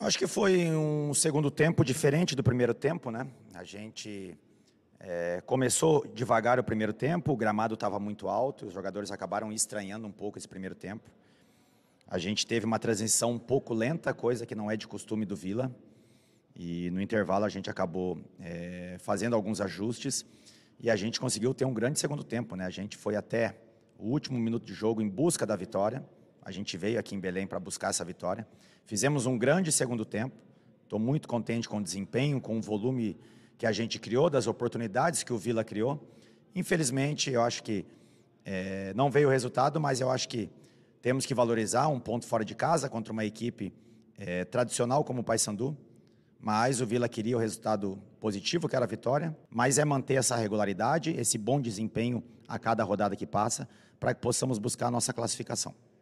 Acho que foi um segundo tempo diferente do primeiro tempo, né? A gente é, começou devagar o primeiro tempo, o gramado estava muito alto, os jogadores acabaram estranhando um pouco esse primeiro tempo. A gente teve uma transição um pouco lenta, coisa que não é de costume do Vila. E no intervalo a gente acabou é, fazendo alguns ajustes e a gente conseguiu ter um grande segundo tempo, né? A gente foi até o último minuto de jogo em busca da vitória. A gente veio aqui em Belém para buscar essa vitória. Fizemos um grande segundo tempo. Estou muito contente com o desempenho, com o volume que a gente criou, das oportunidades que o Vila criou. Infelizmente, eu acho que é, não veio o resultado, mas eu acho que temos que valorizar um ponto fora de casa contra uma equipe é, tradicional como o Paysandu. Mas o Vila queria o resultado positivo, que era a vitória. Mas é manter essa regularidade, esse bom desempenho a cada rodada que passa, para que possamos buscar a nossa classificação.